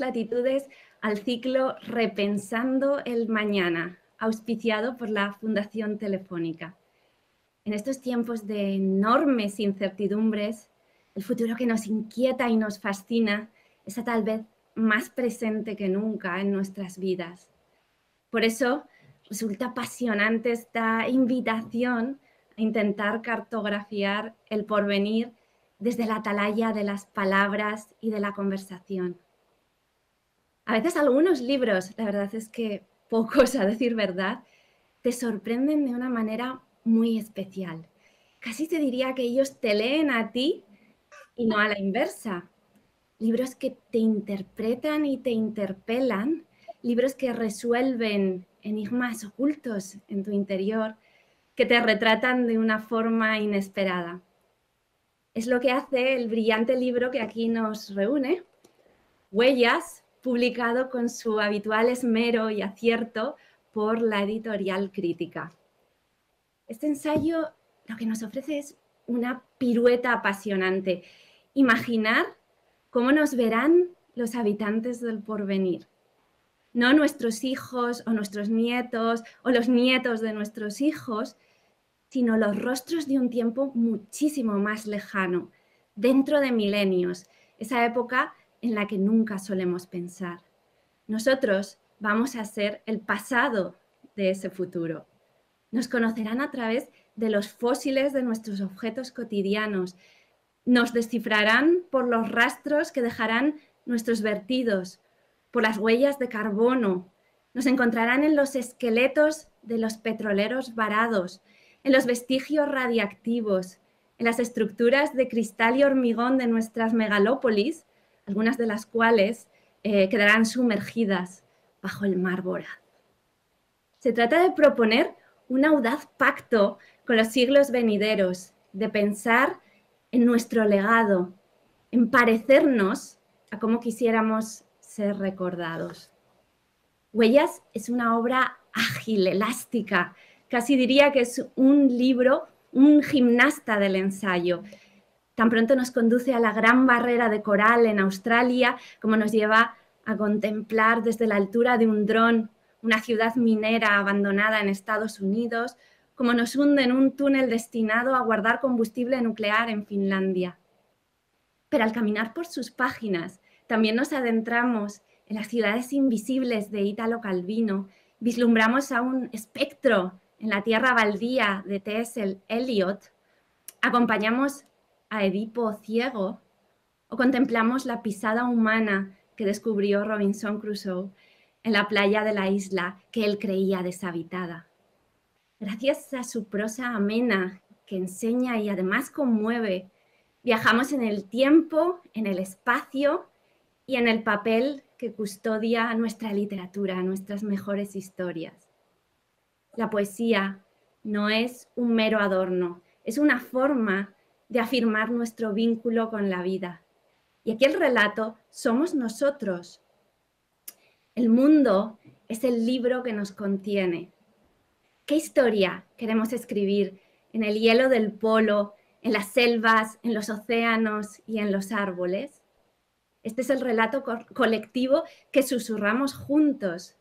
latitudes al ciclo Repensando el Mañana, auspiciado por la Fundación Telefónica. En estos tiempos de enormes incertidumbres, el futuro que nos inquieta y nos fascina está tal vez más presente que nunca en nuestras vidas. Por eso resulta apasionante esta invitación a intentar cartografiar el porvenir desde la atalaya de las palabras y de la conversación a veces algunos libros, la verdad es que pocos a decir verdad, te sorprenden de una manera muy especial. Casi te diría que ellos te leen a ti y no a la inversa. Libros que te interpretan y te interpelan, libros que resuelven enigmas ocultos en tu interior, que te retratan de una forma inesperada. Es lo que hace el brillante libro que aquí nos reúne, Huellas, publicado con su habitual esmero y acierto por la editorial crítica. Este ensayo lo que nos ofrece es una pirueta apasionante. Imaginar cómo nos verán los habitantes del porvenir. No nuestros hijos o nuestros nietos o los nietos de nuestros hijos, sino los rostros de un tiempo muchísimo más lejano, dentro de milenios, esa época en la que nunca solemos pensar. Nosotros vamos a ser el pasado de ese futuro. Nos conocerán a través de los fósiles de nuestros objetos cotidianos. Nos descifrarán por los rastros que dejarán nuestros vertidos, por las huellas de carbono. Nos encontrarán en los esqueletos de los petroleros varados, en los vestigios radiactivos, en las estructuras de cristal y hormigón de nuestras megalópolis algunas de las cuales eh, quedarán sumergidas bajo el mar Se trata de proponer un audaz pacto con los siglos venideros, de pensar en nuestro legado, en parecernos a cómo quisiéramos ser recordados. Huellas es una obra ágil, elástica, casi diría que es un libro, un gimnasta del ensayo, tan pronto nos conduce a la gran barrera de coral en Australia, como nos lleva a contemplar desde la altura de un dron una ciudad minera abandonada en Estados Unidos, como nos hunde en un túnel destinado a guardar combustible nuclear en Finlandia. Pero al caminar por sus páginas, también nos adentramos en las ciudades invisibles de Italo Calvino, vislumbramos a un espectro en la tierra baldía de T.S. Eliot, acompañamos Edipo ciego o contemplamos la pisada humana que descubrió Robinson Crusoe en la playa de la isla que él creía deshabitada. Gracias a su prosa amena que enseña y además conmueve, viajamos en el tiempo, en el espacio y en el papel que custodia nuestra literatura, nuestras mejores historias. La poesía no es un mero adorno, es una forma de afirmar nuestro vínculo con la vida. Y aquí el relato somos nosotros. El mundo es el libro que nos contiene. ¿Qué historia queremos escribir en el hielo del polo, en las selvas, en los océanos y en los árboles? Este es el relato colectivo que susurramos juntos.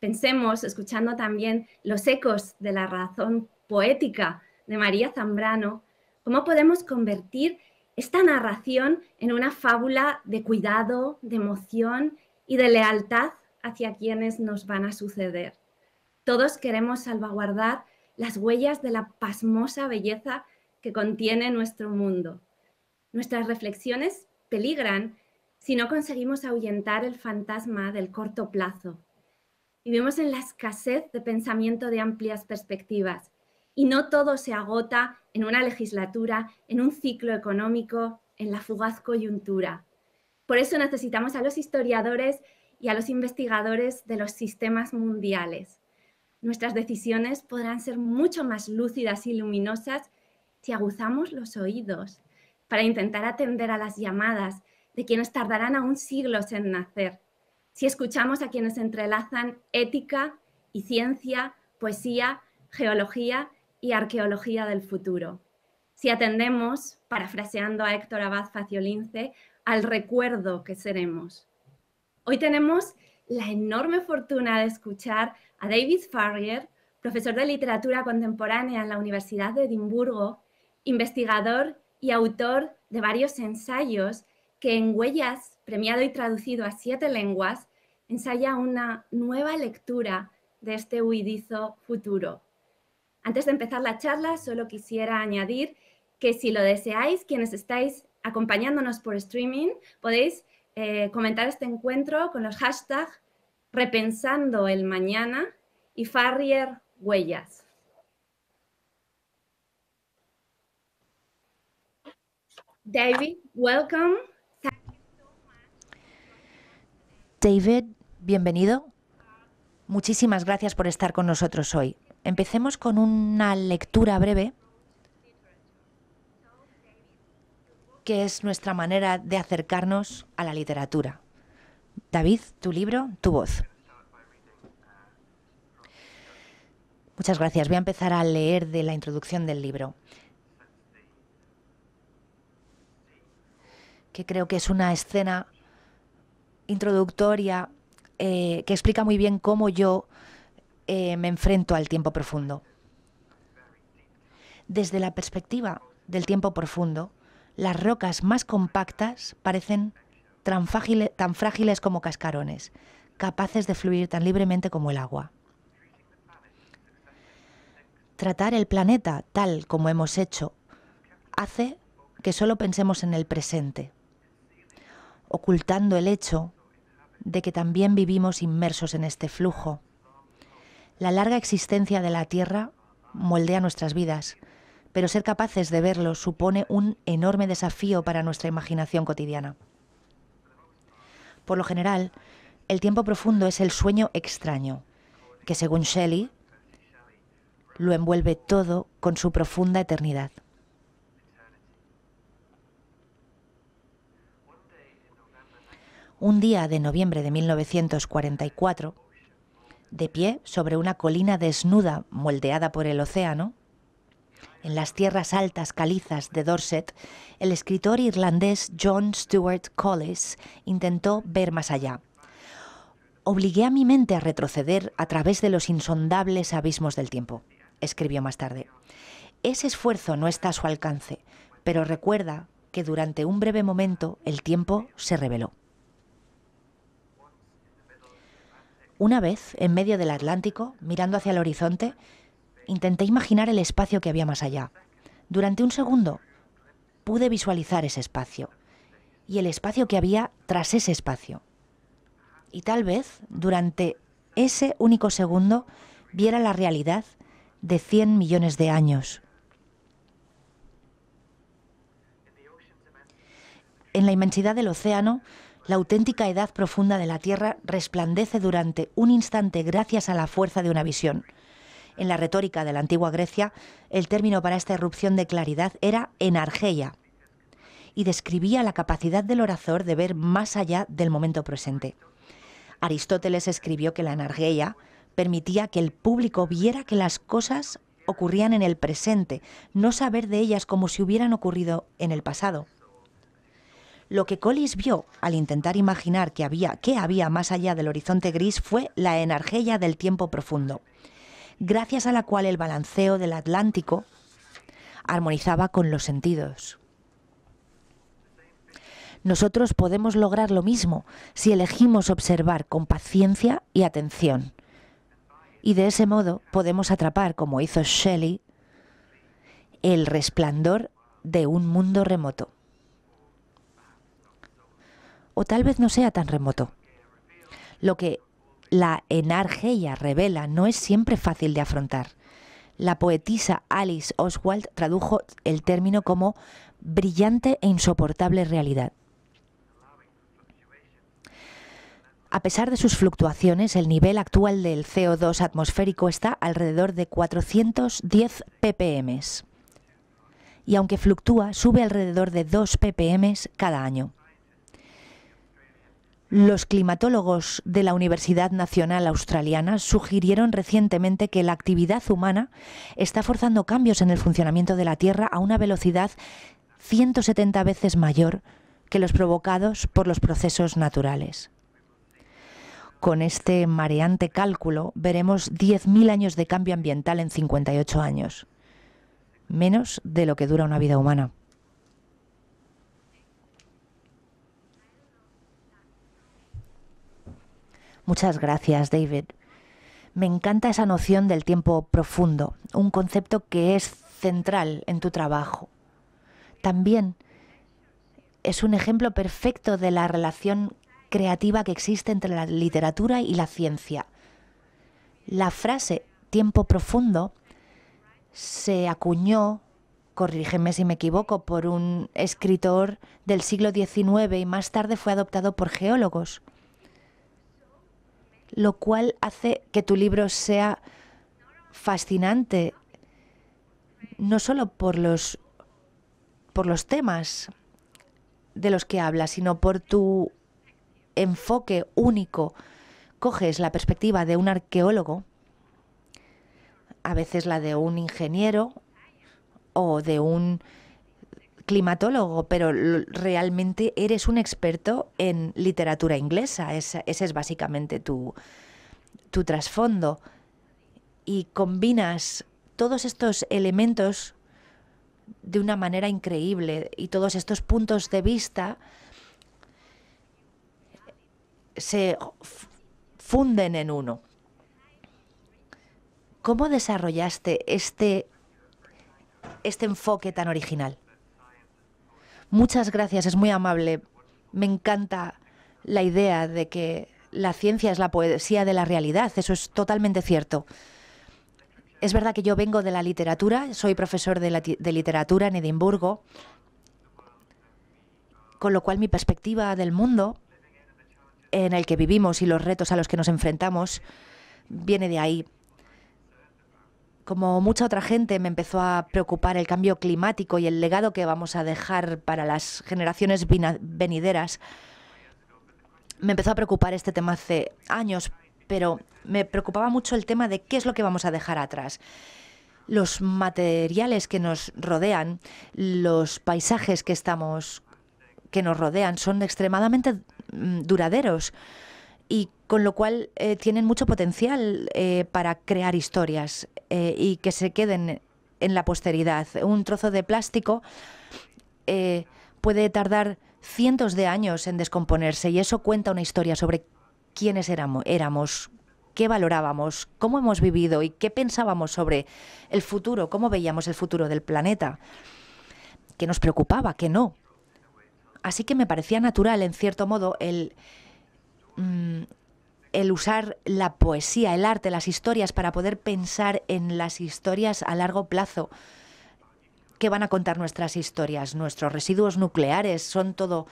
Pensemos, escuchando también los ecos de la razón poética de María Zambrano, ¿Cómo podemos convertir esta narración en una fábula de cuidado, de emoción y de lealtad hacia quienes nos van a suceder? Todos queremos salvaguardar las huellas de la pasmosa belleza que contiene nuestro mundo. Nuestras reflexiones peligran si no conseguimos ahuyentar el fantasma del corto plazo. Vivimos en la escasez de pensamiento de amplias perspectivas y no todo se agota en una legislatura, en un ciclo económico, en la fugaz coyuntura. Por eso necesitamos a los historiadores y a los investigadores de los sistemas mundiales. Nuestras decisiones podrán ser mucho más lúcidas y luminosas si aguzamos los oídos para intentar atender a las llamadas de quienes tardarán aún siglos en nacer, si escuchamos a quienes entrelazan ética y ciencia, poesía, geología y arqueología del futuro. Si atendemos, parafraseando a Héctor Abad Faciolince, al recuerdo que seremos. Hoy tenemos la enorme fortuna de escuchar a David Farrier, profesor de literatura contemporánea en la Universidad de Edimburgo, investigador y autor de varios ensayos que en Huellas, premiado y traducido a siete lenguas, ensaya una nueva lectura de este huidizo futuro. Antes de empezar la charla, solo quisiera añadir que si lo deseáis, quienes estáis acompañándonos por streaming, podéis eh, comentar este encuentro con los hashtags repensando el mañana y Farrier Huellas. David, welcome. David, bienvenido. Muchísimas gracias por estar con nosotros hoy. Empecemos con una lectura breve, que es nuestra manera de acercarnos a la literatura. David, tu libro, tu voz. Muchas gracias. Voy a empezar a leer de la introducción del libro, que creo que es una escena introductoria eh, que explica muy bien cómo yo eh, me enfrento al tiempo profundo. Desde la perspectiva del tiempo profundo, las rocas más compactas parecen tan, tan frágiles como cascarones, capaces de fluir tan libremente como el agua. Tratar el planeta tal como hemos hecho hace que solo pensemos en el presente, ocultando el hecho de que también vivimos inmersos en este flujo la larga existencia de la Tierra moldea nuestras vidas, pero ser capaces de verlo supone un enorme desafío para nuestra imaginación cotidiana. Por lo general, el tiempo profundo es el sueño extraño, que según Shelley lo envuelve todo con su profunda eternidad. Un día de noviembre de 1944, de pie sobre una colina desnuda moldeada por el océano. En las tierras altas calizas de Dorset, el escritor irlandés John Stuart Collis intentó ver más allá. Obligué a mi mente a retroceder a través de los insondables abismos del tiempo, escribió más tarde. Ese esfuerzo no está a su alcance, pero recuerda que durante un breve momento el tiempo se reveló. Una vez, en medio del Atlántico, mirando hacia el horizonte, intenté imaginar el espacio que había más allá. Durante un segundo pude visualizar ese espacio y el espacio que había tras ese espacio. Y tal vez, durante ese único segundo, viera la realidad de 100 millones de años. En la inmensidad del océano, la auténtica edad profunda de la Tierra resplandece durante un instante gracias a la fuerza de una visión. En la retórica de la antigua Grecia, el término para esta erupción de claridad era enargeia y describía la capacidad del orador de ver más allá del momento presente. Aristóteles escribió que la enargeia permitía que el público viera que las cosas ocurrían en el presente, no saber de ellas como si hubieran ocurrido en el pasado. Lo que Collis vio al intentar imaginar que había, qué había más allá del horizonte gris fue la energía del tiempo profundo, gracias a la cual el balanceo del Atlántico armonizaba con los sentidos. Nosotros podemos lograr lo mismo si elegimos observar con paciencia y atención. Y de ese modo podemos atrapar, como hizo Shelley, el resplandor de un mundo remoto o tal vez no sea tan remoto. Lo que la enargeia revela no es siempre fácil de afrontar. La poetisa Alice Oswald tradujo el término como brillante e insoportable realidad. A pesar de sus fluctuaciones, el nivel actual del CO2 atmosférico está alrededor de 410 ppm. Y aunque fluctúa, sube alrededor de 2 ppm cada año. Los climatólogos de la Universidad Nacional Australiana sugirieron recientemente que la actividad humana está forzando cambios en el funcionamiento de la Tierra a una velocidad 170 veces mayor que los provocados por los procesos naturales. Con este mareante cálculo veremos 10.000 años de cambio ambiental en 58 años, menos de lo que dura una vida humana. Muchas gracias, David. Me encanta esa noción del tiempo profundo, un concepto que es central en tu trabajo. También es un ejemplo perfecto de la relación creativa que existe entre la literatura y la ciencia. La frase tiempo profundo se acuñó, corrígeme si me equivoco, por un escritor del siglo XIX y más tarde fue adoptado por geólogos lo cual hace que tu libro sea fascinante, no solo por los, por los temas de los que hablas, sino por tu enfoque único. Coges la perspectiva de un arqueólogo, a veces la de un ingeniero o de un climatólogo, pero realmente eres un experto en literatura inglesa. ese es básicamente tu, trasfondo. Y combinas todos estos elementos de una manera increíble y todos estos puntos de vista se funden en uno. ¿Cómo desarrollaste este, este enfoque tan original? Muchas gracias, es muy amable. Me encanta la idea de que la ciencia es la poesía de la realidad, eso es totalmente cierto. Es verdad que yo vengo de la literatura, soy profesor de, literatura en Edimburgo, con lo cual mi perspectiva del mundo en el que vivimos y los retos a los que nos enfrentamos viene de ahí como mucha otra gente, me empezó a preocupar el cambio climático y el legado que vamos a dejar para las generaciones venideras. Me empezó a preocupar este tema hace años, pero me preocupaba mucho el tema de qué es lo que vamos a dejar atrás. Los materiales que nos rodean, los paisajes que estamos que nos rodean son extremadamente mm, duraderos y con lo cual eh, tienen mucho potencial eh, para crear historias eh, y que se queden en la posteridad. Un trozo de plástico puede tardar cientos de años en descomponerse y eso cuenta una historia sobre quiénes éramos, qué valorábamos, cómo hemos vivido y qué pensábamos sobre el futuro, cómo veíamos el futuro del planeta, qué nos preocupaba, qué no. Así que me parecía natural, en cierto modo, el... Mm, el usar la poesía, el arte, las historias para poder pensar en las historias a largo plazo. que van a contar nuestras historias? Nuestros residuos nucleares son todo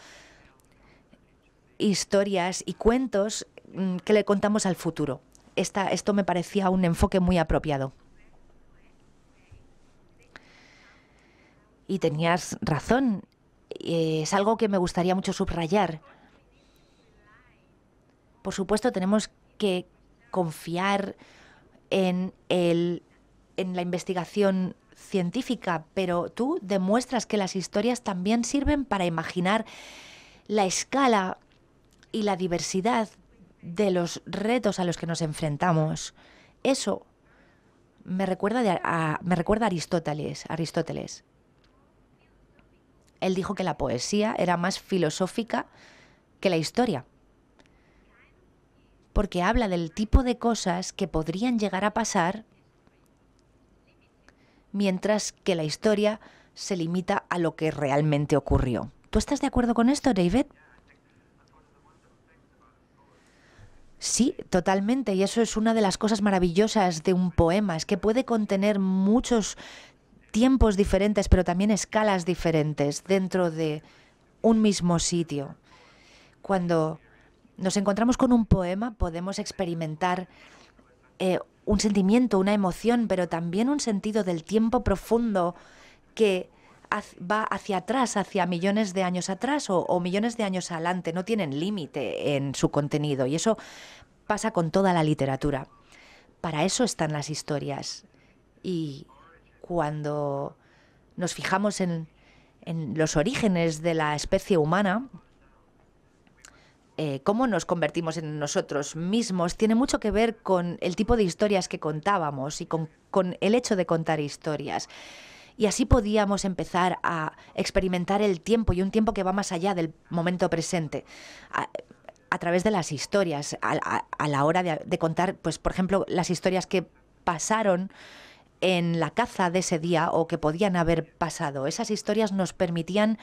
historias y cuentos mm, que le contamos al futuro. esto me parecía un enfoque muy apropiado. Y tenías razón. Es algo que me gustaría mucho subrayar por supuesto, tenemos que confiar en, la investigación científica, pero tú demuestras que las historias también sirven para imaginar la escala y la diversidad de los retos a los que nos enfrentamos. Eso me recuerda, a, me recuerda Aristóteles, Aristóteles. Él dijo que la poesía era más filosófica que la historia porque habla del tipo de cosas que podrían llegar a pasar, mientras que la historia se limita a lo que realmente ocurrió. ¿Tú estás de acuerdo con esto, David? Sí, totalmente. Y eso es una de las cosas maravillosas de un poema, es que puede contener muchos tiempos diferentes, pero también escalas diferentes dentro de un mismo sitio. Cuando nos encontramos con un poema, podemos experimentar eh, un sentimiento, una emoción, pero también un sentido del tiempo profundo que va hacia atrás, hacia millones de años atrás o, millones de años adelante. No tienen límite en su contenido y eso pasa con toda la literatura. Para eso están las historias. Y cuando nos fijamos en, en los orígenes de la especie humana, eh, cómo nos convertimos en nosotros mismos tiene mucho que ver con el tipo de historias que contábamos y con, el hecho de contar historias. Y así podíamos empezar a experimentar el tiempo y un tiempo que va más allá del momento presente. A, través de las historias, a, la hora de, de, contar, pues, por ejemplo, las historias que pasaron en la caza de ese día o que podían haber pasado. Esas historias nos permitían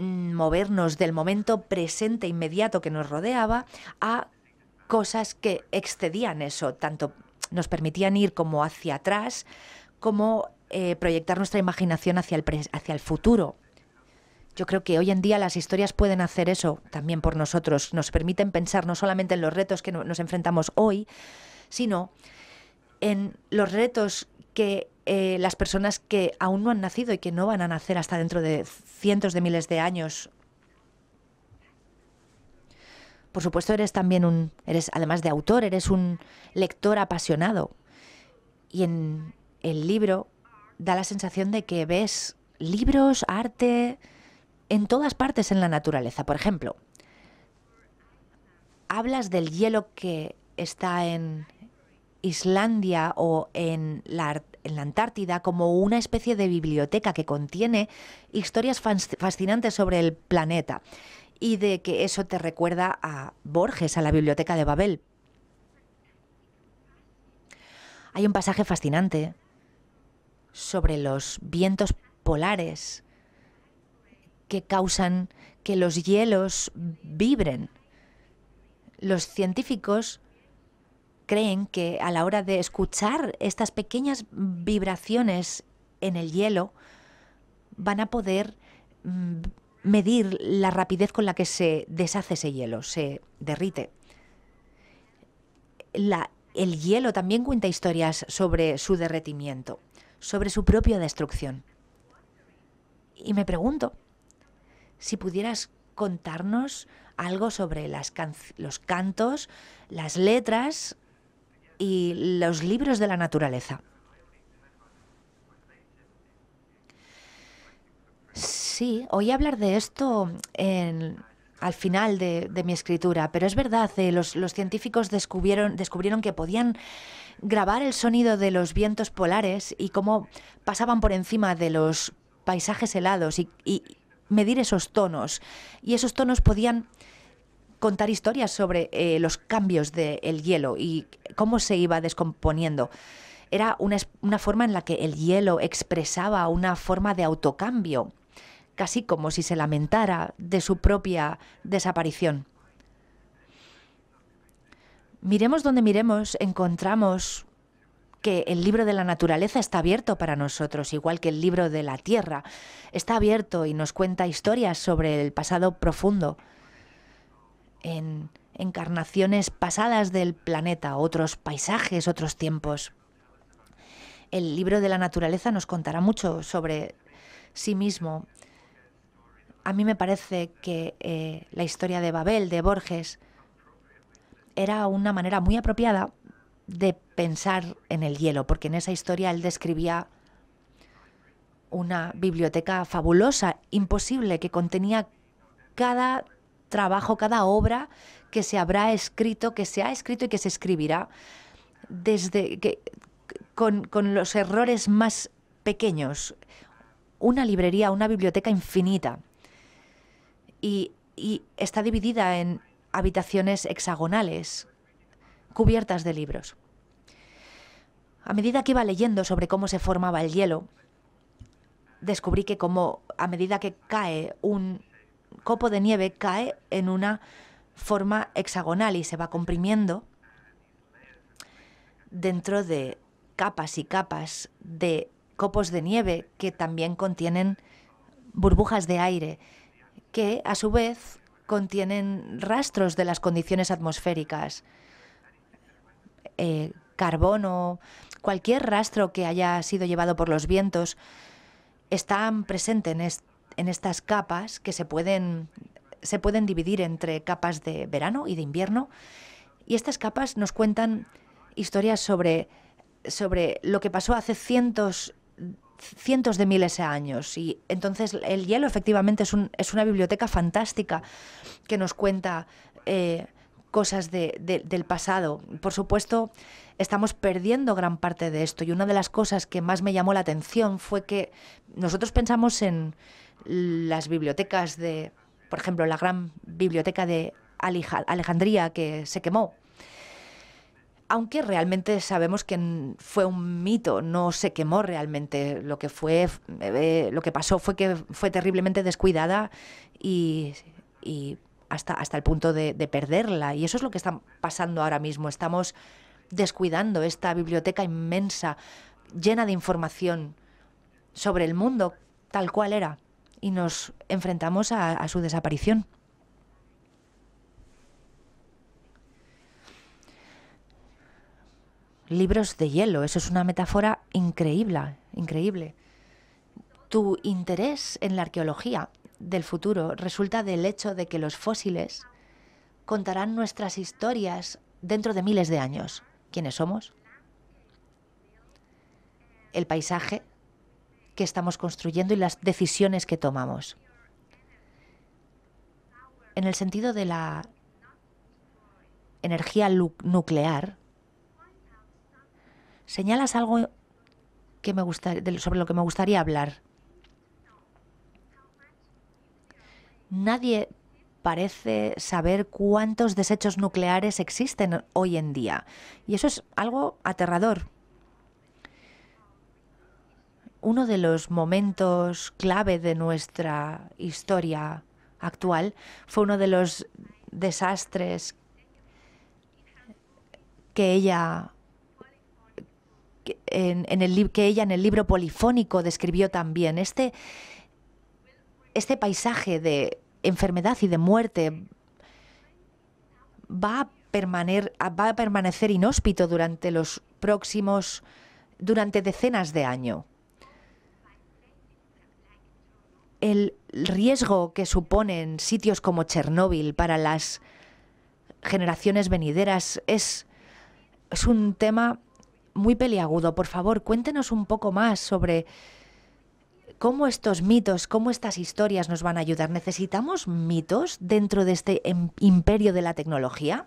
Mm, movernos del momento presente inmediato que nos rodeaba a cosas que excedían eso, tanto nos permitían ir como hacia atrás, como eh, proyectar nuestra imaginación hacia el, hacia el futuro. Yo creo que hoy en día las historias pueden hacer eso también por nosotros. Nos permiten pensar no solamente en los retos que nos enfrentamos hoy, sino en los retos que eh, las personas que aún no han nacido y que no van a nacer hasta dentro de cientos de miles de años. Por supuesto, eres también un, eres además de autor, eres un lector apasionado. Y en el libro da la sensación de que ves libros, arte, en todas partes en la naturaleza. Por ejemplo, hablas del hielo que está en Islandia o en la, en la, Antártida como una especie de biblioteca que contiene historias fascinantes sobre el planeta y de que eso te recuerda a Borges, a la biblioteca de Babel. Hay un pasaje fascinante sobre los vientos polares que causan que los hielos vibren. Los científicos creen que a la hora de escuchar estas pequeñas vibraciones en el hielo, van a poder mm, medir la rapidez con la que se deshace ese hielo, se derrite. el hielo también cuenta historias sobre su derretimiento, sobre su propia destrucción. Y me pregunto, si pudieras contarnos algo sobre los cantos, las letras y los libros de la naturaleza. Sí, oí hablar de esto al final de, mi escritura, pero es verdad, eh, los, científicos descubrieron, que podían grabar el sonido de los vientos polares y cómo pasaban por encima de los paisajes helados y medir esos tonos. Y esos tonos podían contar historias sobre eh, los cambios del hielo y cómo se iba descomponiendo. Era una forma en la que el hielo expresaba una forma de autocambio, casi como si se lamentara de su propia desaparición. Miremos donde miremos, encontramos que el libro de la naturaleza está abierto para nosotros, igual que el libro de la tierra. Está abierto y nos cuenta historias sobre el pasado profundo en encarnaciones pasadas del planeta, otros paisajes, otros tiempos. El libro de la naturaleza nos contará mucho sobre sí mismo. A mí me parece que eh, la historia de Babel, de Borges, era una manera muy apropiada de pensar en el hielo, porque en esa historia él describía una biblioteca fabulosa, imposible, que contenía cada trabajo, cada obra que se habrá escrito, que se ha escrito y que se escribirá desde que, con, los errores más pequeños. Una librería, una biblioteca infinita. Y, y está dividida en habitaciones hexagonales, cubiertas de libros. A medida que iba leyendo sobre cómo se formaba el hielo, descubrí que como a medida que cae un copo de nieve cae en una forma hexagonal y se va comprimiendo dentro de capas y capas de copos de nieve que también contienen burbujas de aire, que a su vez contienen rastros de las condiciones atmosféricas, eh, carbono, cualquier rastro que haya sido llevado por los vientos, está presente en este en estas capas que se pueden, se pueden dividir entre capas de verano y de invierno. Y estas capas nos cuentan historias sobre, sobre lo que pasó hace cientos, cientos de miles de años. Y entonces el hielo efectivamente es, una biblioteca fantástica que nos cuenta eh, cosas del pasado. Por supuesto, estamos perdiendo gran parte de esto. Y una de las cosas que más me llamó la atención fue que nosotros pensamos en las bibliotecas de, por ejemplo, la gran biblioteca de Alejandría que se quemó. Aunque realmente sabemos que fue un mito, no se quemó realmente. Lo que fue, eh, lo que pasó fue que fue terriblemente descuidada y, hasta, hasta el punto de perderla. Y eso es lo que está pasando ahora mismo. Estamos descuidando esta biblioteca inmensa, llena de información sobre el mundo tal cual era y nos enfrentamos a, su desaparición. Libros de hielo, eso es una metáfora increíble, increíble. Tu interés en la arqueología del futuro resulta del hecho de que los fósiles contarán nuestras historias dentro de miles de años. ¿Quiénes somos? El paisaje que estamos construyendo y las decisiones que tomamos. En el sentido de la energía nuclear, señalas algo que me sobre lo que me gustaría hablar. Nadie parece saber cuántos desechos nucleares existen hoy en día. Y eso es algo aterrador uno de los momentos clave de nuestra historia actual fue uno de los desastres que ella en, el, que ella en el libro polifónico describió también. Este, este paisaje de enfermedad y de muerte va a, va a permanecer inhóspito durante los próximos, durante decenas de años el riesgo que suponen sitios como Chernóbil para las generaciones venideras es, un tema muy peliagudo. Por favor, cuéntenos un poco más sobre cómo estos mitos, cómo estas historias nos van a ayudar. ¿Necesitamos mitos dentro de este em, imperio de la tecnología?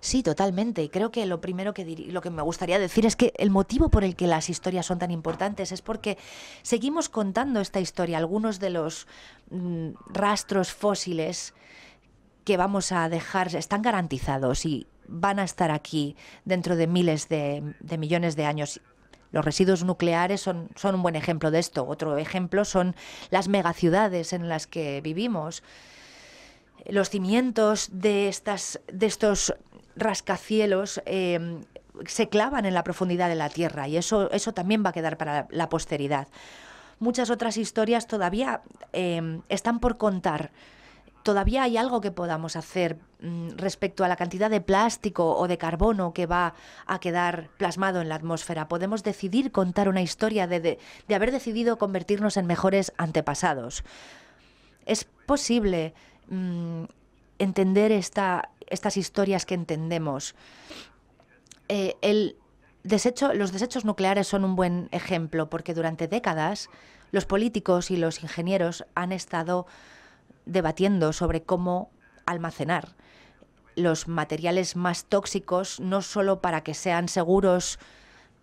Sí, totalmente. Y creo que lo primero que, lo que me gustaría decir es que el motivo por el que las historias son tan importantes es porque seguimos contando esta historia, algunos de los mm, rastros fósiles que vamos a dejar están garantizados y van a estar aquí dentro de miles de, de millones de años. Los residuos nucleares son, son, un buen ejemplo de esto. Otro ejemplo son las megaciudades en las que vivimos. Los cimientos de, estas, de estos rascacielos eh, se clavan en la profundidad de la tierra y eso, eso también va a quedar para la posteridad. Muchas otras historias todavía eh, están por contar. Todavía hay algo que podamos hacer mm, respecto a la cantidad de plástico o de carbono que va a quedar plasmado en la atmósfera. Podemos decidir contar una historia de, haber decidido convertirnos en mejores antepasados. Es posible mm, entender esta, estas historias que entendemos. Eh, el desecho, los desechos nucleares son un buen ejemplo porque durante décadas los políticos y los ingenieros han estado debatiendo sobre cómo almacenar los materiales más tóxicos, no solo para que sean seguros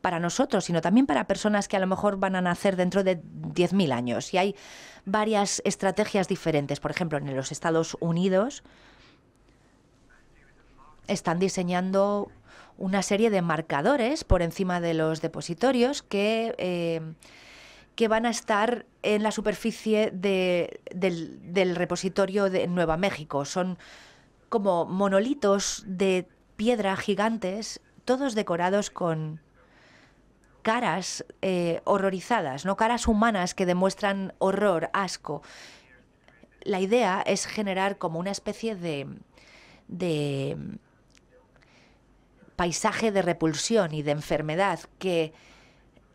para nosotros, sino también para personas que a lo mejor van a nacer dentro de 10.000 años. Y hay varias estrategias diferentes. Por ejemplo, en los Estados Unidos están diseñando una serie de marcadores por encima de los depositorios que, eh, que van a estar en la superficie del, del, repositorio de Nueva México. Son como monolitos de piedra gigantes, todos decorados con caras eh, horrorizadas, no caras humanas que demuestran horror, asco. La idea es generar como una especie de, de paisaje de repulsión y de enfermedad que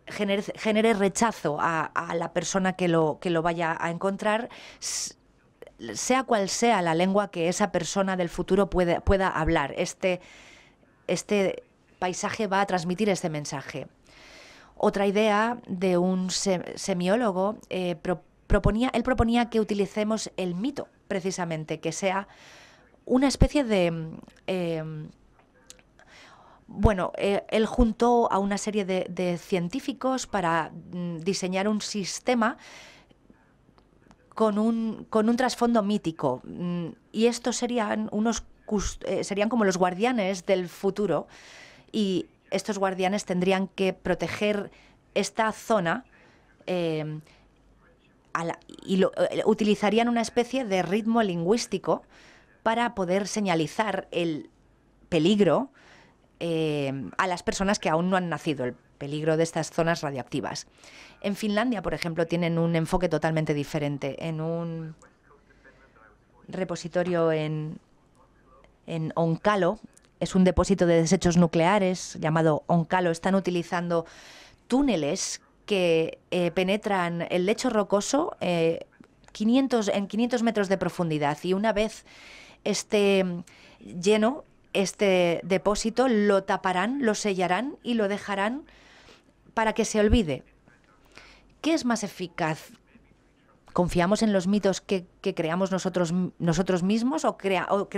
genere, rechazo a, la persona que lo, que lo vaya a encontrar, sea cual sea la lengua que esa persona del futuro pueda hablar. Este, este paisaje va a transmitir este mensaje. Otra idea de un semiólogo, eh, proponía, él proponía que utilicemos el mito, precisamente, que sea una especie de... Em, bueno, eh, él juntó a una serie de, científicos para mm, diseñar un sistema con un, con un trasfondo mítico. Mm, y estos serían, unos, eh, serían como los guardianes del futuro. Y estos guardianes tendrían que proteger esta zona em, y eh, utilizarían una especie de ritmo lingüístico para poder señalizar el peligro Em, a las personas que aún no han nacido, el peligro de estas zonas radioactivas. En Finlandia, por ejemplo, tienen un enfoque totalmente diferente. En un repositorio en, en es un depósito de desechos nucleares llamado Onkalo, están utilizando túneles que eh, penetran el lecho rocoso 500, eh, en 500 metros de profundidad y una vez esté lleno este depósito, lo taparán, lo sellarán y lo dejarán para que se olvide. ¿Qué es más eficaz? ¿Confiamos en los mitos que, creamos nosotros, nosotros mismos o,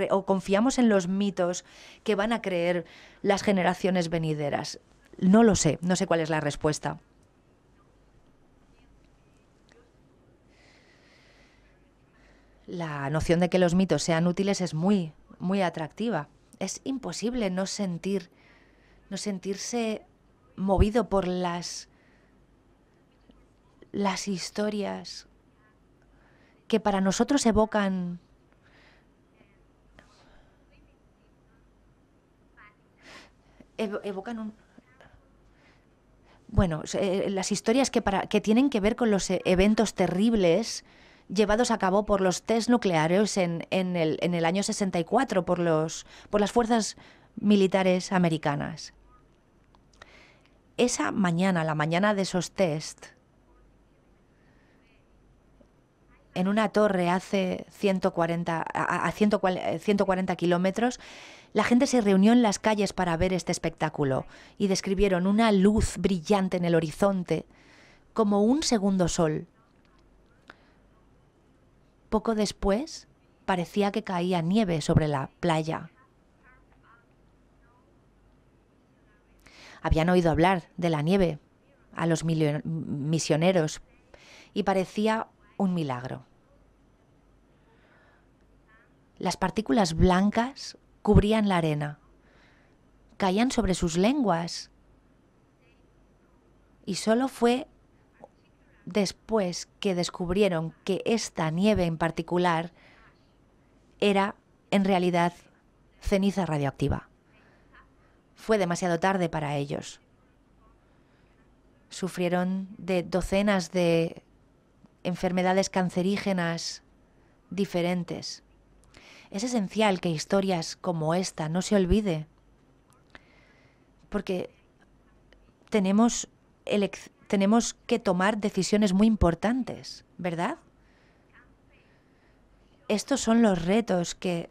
o confiamos en los mitos que van a creer las generaciones venideras? No lo sé, no sé cuál es la respuesta. La noción de que los mitos sean útiles es muy, muy atractiva. Es imposible no sentir, no sentirse movido por las, las historias que para nosotros evocan evocan un bueno, eh, las historias que, para, que tienen que ver con los e, eventos terribles llevados a cabo por los test nucleares en, el, año 64 por, por las fuerzas militares americanas. Esa mañana, la mañana de esos test, en una torre hace 140, a, 140 eh, kilómetros, la gente se reunió en las calles para ver este espectáculo y describieron una luz brillante en el horizonte como un segundo sol poco después parecía que caía nieve sobre la playa. Habían oído hablar de la nieve a los misioneros y parecía un milagro. Las partículas blancas cubrían la arena, caían sobre sus lenguas y solo fue después que descubrieron que esta nieve en particular era en realidad ceniza radioactiva. Fue demasiado tarde para ellos. Sufrieron de docenas de enfermedades cancerígenas diferentes. Es esencial que historias como esta no se olvide, porque tenemos tenemos que tomar decisiones muy importantes, ¿verdad? Estos son los retos que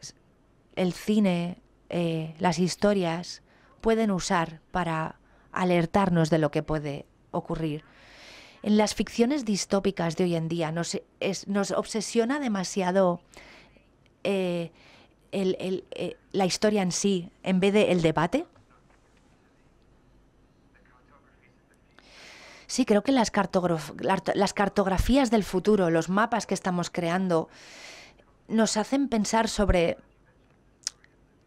el cine, eh, las historias pueden usar para alertarnos de lo que puede ocurrir. En las ficciones distópicas de hoy en día nos, e, obsesiona demasiado eh, eh, la historia en sí en vez del debate Sí, creo que las, cartografías del futuro, los mapas que estamos creando, nos hacen pensar sobre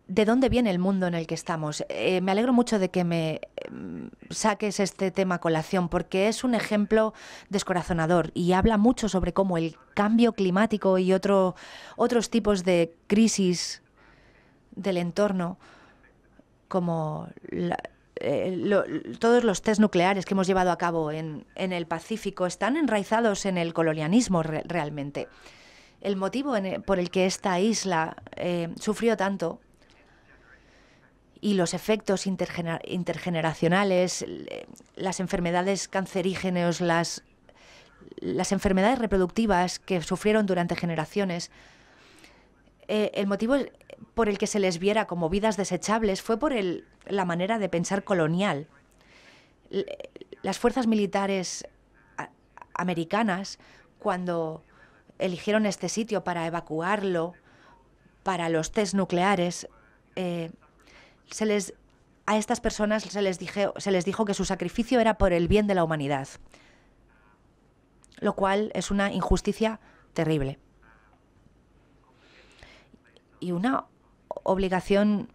de dónde viene el mundo en el que estamos. Eh, me alegro mucho de que me mm, saques este tema colación porque es un ejemplo descorazonador y habla mucho sobre cómo el cambio climático y otros tipos de crisis del entorno, como la, eh, todos los test nucleares que hemos llevado a cabo en, el Pacífico están enraizados en el colonialismo realmente. El motivo por el que esta isla eh, sufrió tanto y los efectos intergeneracionales, eh, las enfermedades cancerígenas, las, enfermedades reproductivas que sufrieron durante generaciones, el motivo por el que se les viera como vidas desechables fue por el, la manera de pensar colonial. Las fuerzas militares americanas, cuando eligieron este sitio para evacuarlo, para los test nucleares, eh, se les, a estas personas se les dijo que su sacrificio era por el bien de la humanidad, lo cual es una injusticia terrible y una obligación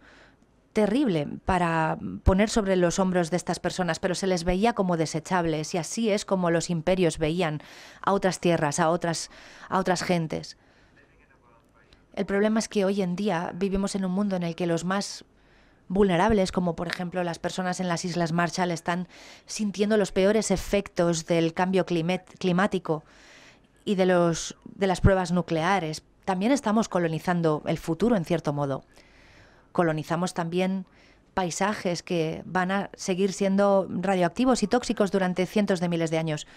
terrible para poner sobre los hombros de estas personas, pero se les veía como desechables y así es como los imperios veían a otras tierras, a otras, a otras gentes. El problema es que hoy en día vivimos en un mundo en el que los más vulnerables, como por ejemplo las personas en las Islas Marshall, están sintiendo los peores efectos del cambio climático y de, los, de las pruebas nucleares, también estamos colonizando el futuro en cierto modo. Colonizamos también paisajes que van a seguir siendo radioactivos y tóxicos durante cientos de miles de años.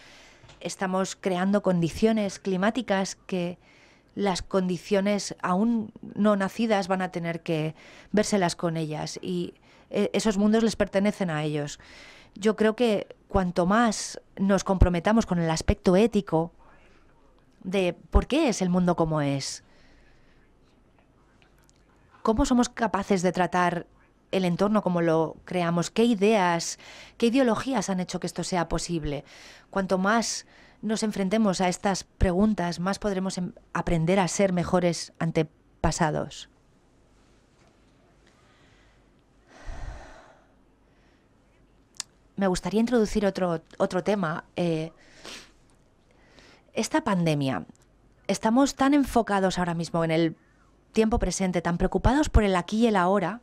Estamos creando condiciones climáticas que las condiciones aún no nacidas van a tener que vérselas con ellas y eh, esos mundos les pertenecen a ellos. Yo creo que cuanto más nos comprometamos con el aspecto ético, de por qué es el mundo como es. ¿Cómo somos capaces de tratar el entorno como lo creamos? ¿Qué ideas, qué ideologías han hecho que esto sea posible? Cuanto más nos enfrentemos a estas preguntas, más podremos em, aprender a ser mejores antepasados. Me gustaría introducir otro, otro tema. Eh, esta pandemia, estamos tan enfocados ahora mismo en el tiempo presente, tan preocupados por el aquí y el ahora.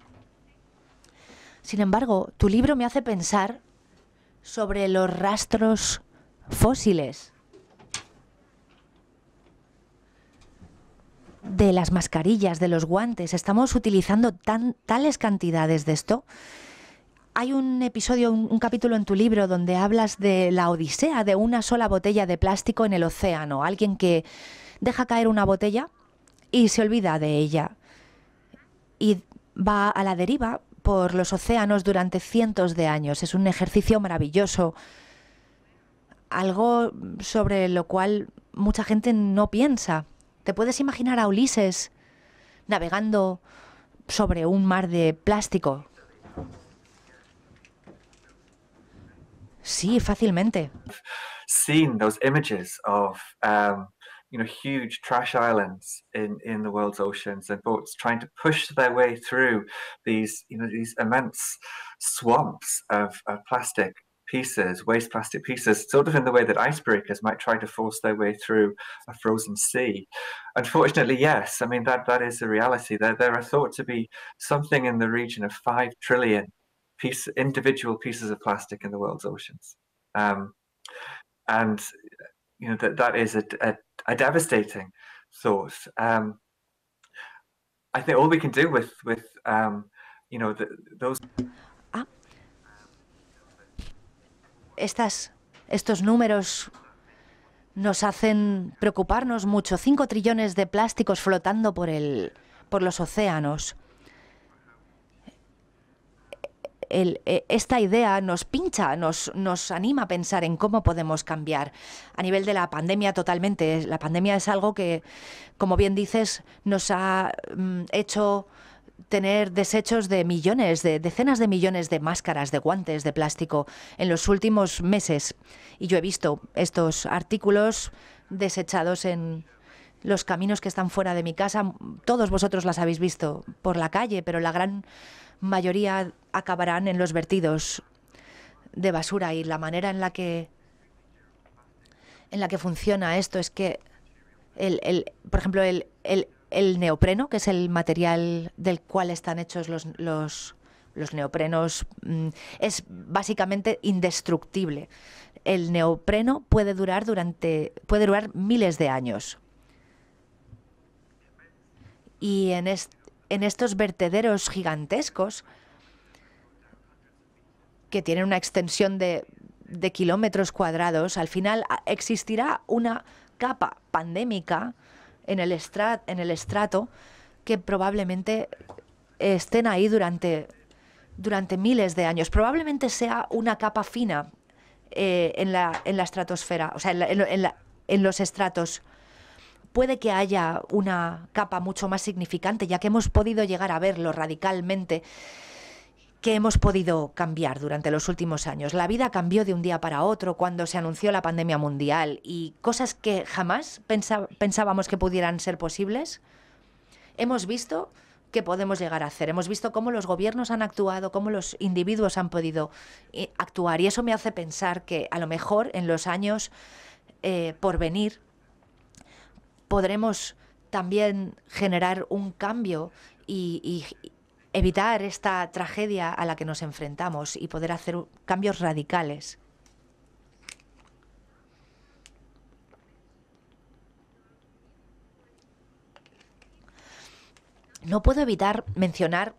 Sin embargo, tu libro me hace pensar sobre los rastros fósiles de las mascarillas, de los guantes. Estamos utilizando tan, tales cantidades de esto hay un episodio, un, capítulo en tu libro donde hablas de la odisea de una sola botella de plástico en el océano. Alguien que deja caer una botella y se olvida de ella. Y va a la deriva por los océanos durante cientos de años. Es un ejercicio maravilloso. Algo sobre lo cual mucha gente no piensa. ¿Te puedes imaginar a Ulises navegando sobre un mar de plástico Sí, fácilmente. Seen those images of um, you know huge trash islands in in the world's oceans and boats trying to push their way through these you know these immense swamps of, of plastic pieces waste plastic pieces sort of in the way that icebreakers might try to force their way through a frozen sea unfortunately yes i mean that that is the reality there there are thought to be something in the region of 5 trillion piece, individual pieces of plastic in the world's oceans. Um, and you know that that is a, a, a devastating thought. Um, I think all we can do with with um, you know the, those. Ah. Estas, estos números nos hacen preocuparnos mucho. Cinco trillones de plásticos flotando por el por los océanos. Eh, esta idea nos pincha, nos, nos anima a pensar en cómo podemos cambiar. A nivel de la pandemia totalmente, la pandemia es algo que, como bien dices, nos ha mm, hecho tener desechos de millones, de decenas de millones de máscaras, de guantes, de plástico en los últimos meses. Y yo he visto estos artículos desechados en los caminos que están fuera de mi casa. Todos vosotros las habéis visto por la calle, pero la gran mayoría acabarán en los vertidos de basura y la manera en la que en la que funciona esto es que el, por ejemplo el, el, neopreno que es el material del cual están hechos los, los neoprenos mm, es básicamente indestructible el neopreno puede durar durante puede durar miles de años y en este en estos vertederos gigantescos que tienen una extensión de, kilómetros cuadrados, al final existirá una capa pandémica en el, en el estrato que probablemente estén ahí durante, durante miles de años. Probablemente sea una capa fina eh, en, la, estratosfera, o sea, en, en los estratos puede que haya una capa mucho más significante, ya que hemos podido llegar a verlo radicalmente que hemos podido cambiar durante los últimos años. La vida cambió de un día para otro cuando se anunció la pandemia mundial y cosas que jamás pensábamos que pudieran ser posibles, hemos visto que podemos llegar a hacer. Hemos visto cómo los gobiernos han actuado, cómo los individuos han podido eh, actuar y eso me hace pensar que a lo mejor en los años eh, por venir podremos también generar un cambio y, evitar esta tragedia a la que nos enfrentamos y poder hacer cambios radicales. No puedo evitar mencionar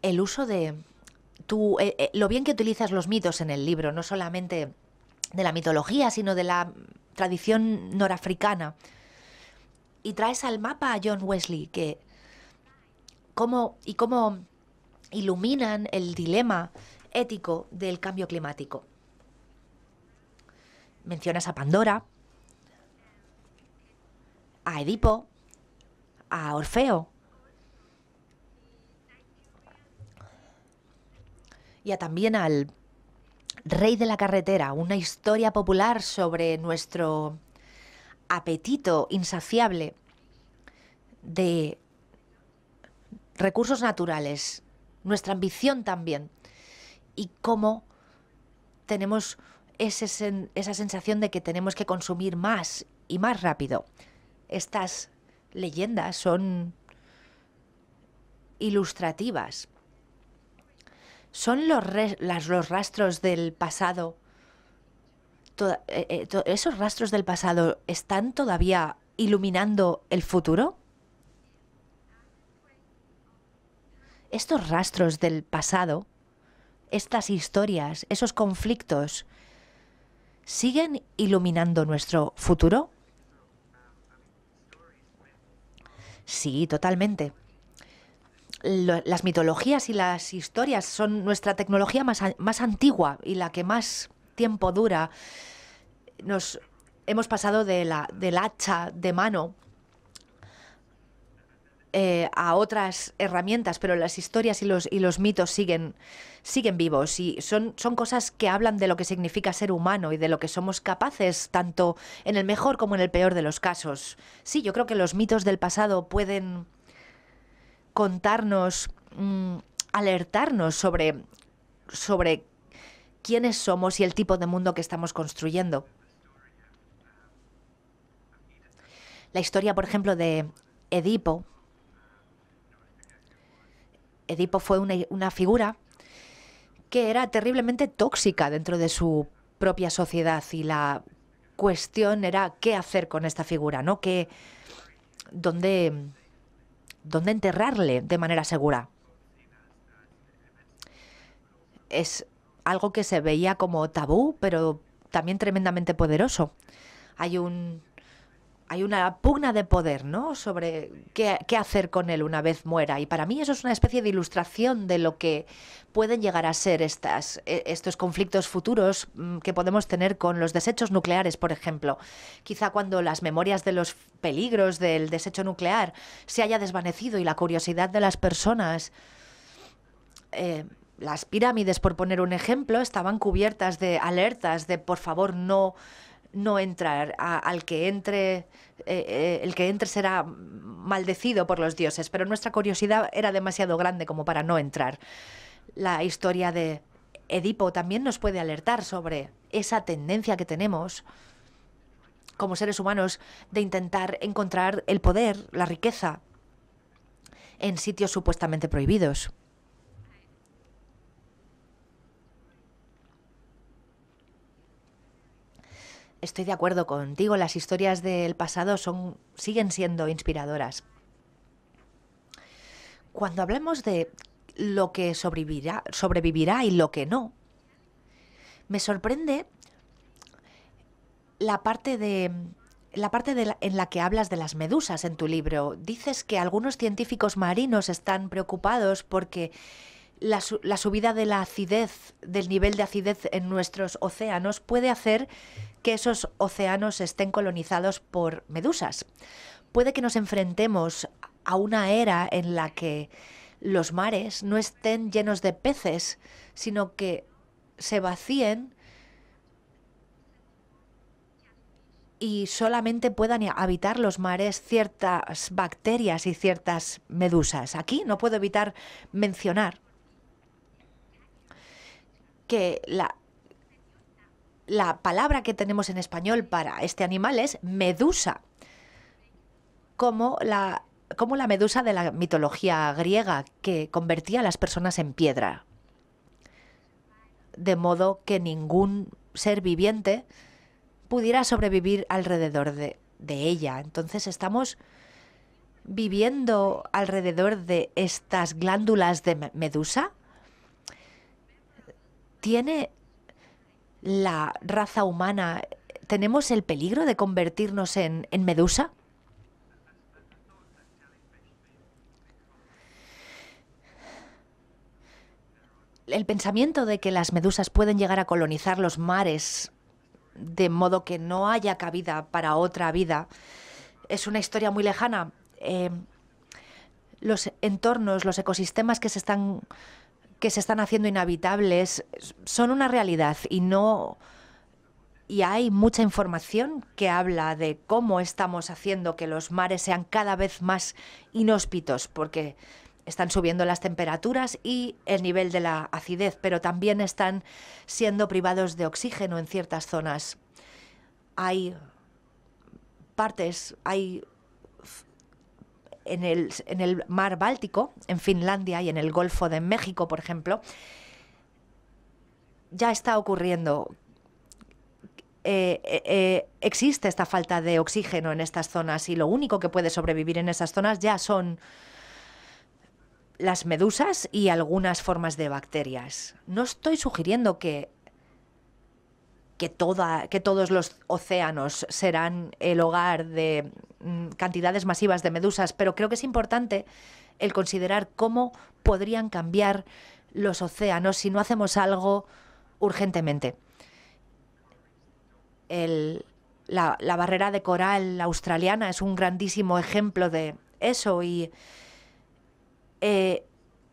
el uso de eh, eh, lo bien que utilizas los mitos en el libro, no solamente de la mitología, sino de la tradición norafricana. Y traes al mapa a John Wesley, que cómo, y cómo iluminan el dilema ético del cambio climático. Mencionas a Pandora, a Edipo, a Orfeo y también al Rey de la Carretera, una historia popular sobre nuestro apetito insaciable de recursos naturales, nuestra ambición también, y cómo tenemos esa sensación de que tenemos que consumir más y más rápido. Estas leyendas son ilustrativas ¿Son los, los rastros del pasado? Eh, eh, ¿Esos rastros del pasado están todavía iluminando el futuro? Estos rastros del pasado, estas historias, esos conflictos, ¿siguen iluminando nuestro futuro? Sí, totalmente las mitologías y las historias son nuestra tecnología más, antigua y la que más tiempo dura. Nos hemos pasado de la, del hacha de mano eh, a otras herramientas, pero las historias y los, y los mitos siguen, siguen vivos y son, son cosas que hablan de lo que significa ser humano y de lo que somos capaces, tanto en el mejor como en el peor de los casos. Sí, yo creo que los mitos del pasado pueden contarnos, mm, alertarnos sobre, sobre quiénes somos y el tipo de mundo que estamos construyendo. La historia, por ejemplo, de Edipo. Edipo fue una, una figura que era terriblemente tóxica dentro de su propia sociedad y la cuestión era qué hacer con esta figura, ¿no? Que, ¿Dónde dónde enterrarle de manera segura. Es algo que se veía como tabú, pero también tremendamente poderoso. Hay un hay una pugna de poder, ¿no? Sobre qué, hacer con él una vez muera. Y para mí eso es una especie de ilustración de lo que pueden llegar a ser estas, e, estos conflictos futuros mm, que podemos tener con los desechos nucleares, por ejemplo. Quizá cuando las memorias de los peligros del desecho nuclear se haya desvanecido y la curiosidad de las personas. Eh, las pirámides, por poner un ejemplo, estaban cubiertas de alertas de por favor no no entrar, al que entre, eh, eh, el que entre será maldecido por los dioses, pero nuestra curiosidad era demasiado grande como para no entrar. La historia de Edipo también nos puede alertar sobre esa tendencia que tenemos como seres humanos de intentar encontrar el poder, la riqueza, en sitios supuestamente prohibidos. estoy de acuerdo contigo, las historias del pasado son, siguen siendo inspiradoras. Cuando hablamos de lo que sobrevivirá, y lo que no, me sorprende la parte de la parte en la que hablas de las medusas en tu libro. Dices que algunos científicos marinos están preocupados porque la, subida de la acidez, del nivel de acidez en nuestros océanos, puede hacer que esos océanos estén colonizados por medusas. Puede que nos enfrentemos a una era en la que los mares no estén llenos de peces, sino que se vacíen y solamente puedan habitar los mares ciertas bacterias y ciertas medusas. Aquí no puedo evitar mencionar que la, la palabra que tenemos en español para este animal es medusa, como la, como la medusa de la mitología griega que convertía a las personas en piedra. De modo que ningún ser viviente pudiera sobrevivir alrededor de ella. Entonces estamos viviendo alrededor de estas glándulas de medusa ¿Tiene la raza humana, tenemos el peligro de convertirnos en, medusa? el pensamiento de que las medusas pueden llegar a colonizar los mares de modo que no haya cabida para otra vida es una historia muy lejana. Eh, los entornos, los ecosistemas que se están que se están haciendo inhabitables son una realidad y no y hay mucha información que habla de cómo estamos haciendo que los mares sean cada vez más inhóspitos porque están subiendo las temperaturas y el nivel de la acidez, pero también están siendo privados de oxígeno en ciertas zonas. Hay partes, hay en el, mar Báltico, en Finlandia y en el Golfo de México, por ejemplo, ya está ocurriendo. Eh, eh, eh, existe esta falta de oxígeno en estas zonas y lo único que puede sobrevivir en esas zonas ya son las medusas y algunas formas de bacterias. No estoy sugiriendo que que, toda, todos los océanos serán el hogar de mm, cantidades masivas de medusas, pero creo que es importante el considerar cómo podrían cambiar los océanos si no hacemos algo urgentemente. la, barrera de coral australiana es un grandísimo ejemplo de eso y eh,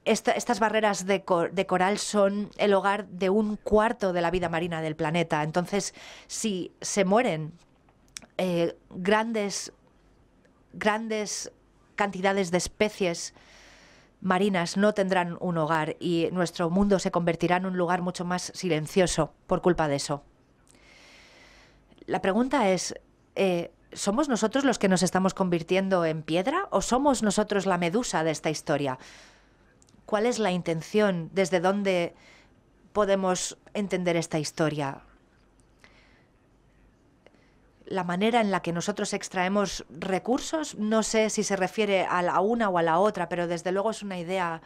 estas barreras de, coral son el hogar de un cuarto de la vida marina del planeta. Entonces, si se mueren eh, grandes, grandes cantidades de especies marinas no tendrán un hogar y nuestro mundo se convertirá en un lugar mucho más silencioso por culpa de eso. La pregunta es, eh, ¿somos nosotros los que nos estamos convirtiendo en piedra o somos nosotros la medusa de esta historia? ¿Cuál es la intención? ¿Desde dónde podemos entender esta historia? La manera en la que nosotros extraemos recursos, no sé si se refiere a la una o a la otra, pero desde luego es una idea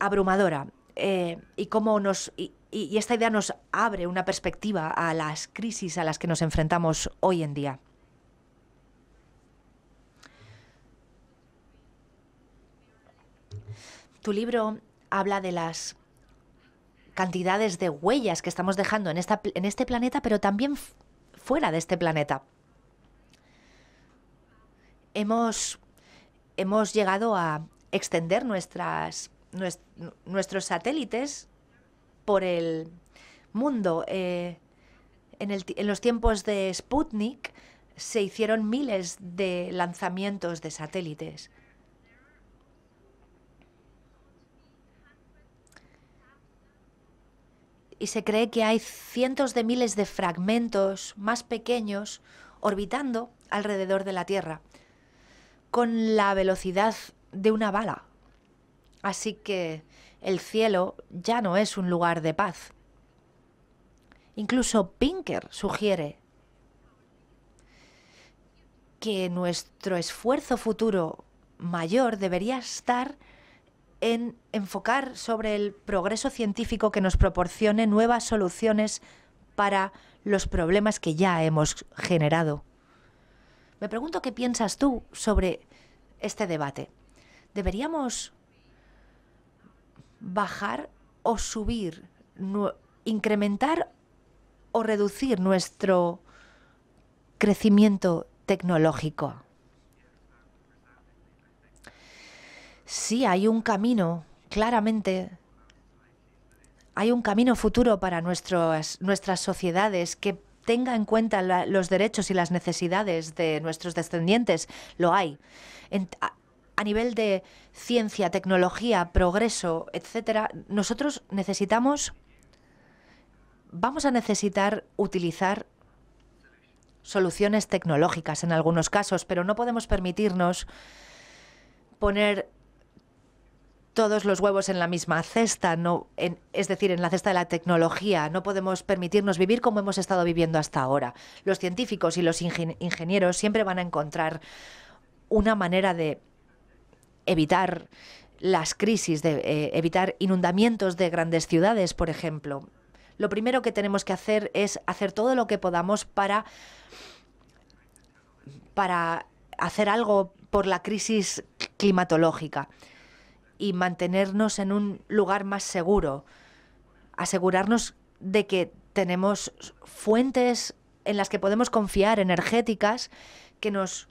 abrumadora. Eh, y cómo nos y esta idea nos abre una perspectiva a las crisis a las que nos enfrentamos hoy en día. Tu libro habla de las cantidades de huellas que estamos dejando en, este planeta, pero también fuera de este planeta. Hemos, hemos llegado a extender nuestros satélites por el mundo. Eh, en los tiempos de Sputnik se hicieron miles de lanzamientos de satélites. y se cree que hay cientos de miles de fragmentos más pequeños orbitando alrededor de la Tierra, con la velocidad de una bala. Así que el cielo ya no es un lugar de paz. Incluso Pinker sugiere que nuestro esfuerzo futuro mayor debería estar en enfocar sobre el progreso científico que nos proporcione nuevas soluciones para los problemas que ya hemos generado. Me pregunto qué piensas tú sobre este debate. ¿Deberíamos bajar o subir, incrementar o reducir nuestro crecimiento tecnológico? sí hay un camino, claramente. Hay un camino futuro para nuestras sociedades que tenga en cuenta los derechos y las necesidades de nuestros descendientes. Lo hay. a, a nivel de ciencia, tecnología, progreso, etcétera, nosotros necesitamos, vamos a necesitar utilizar soluciones tecnológicas en algunos casos, pero no podemos permitirnos poner todos los huevos en la misma cesta, es decir, en la cesta de la tecnología. No podemos permitirnos vivir como hemos estado viviendo hasta ahora. Los científicos y los ingenieros siempre van a encontrar una manera de evitar las crisis, de eh, evitar inundamientos de grandes ciudades, por ejemplo. Lo primero que tenemos que hacer es hacer todo lo que podamos para, para hacer algo por la crisis climatológica y mantenernos en un lugar más seguro, asegurarnos de que tenemos fuentes en las que podemos confiar, energéticas, que nos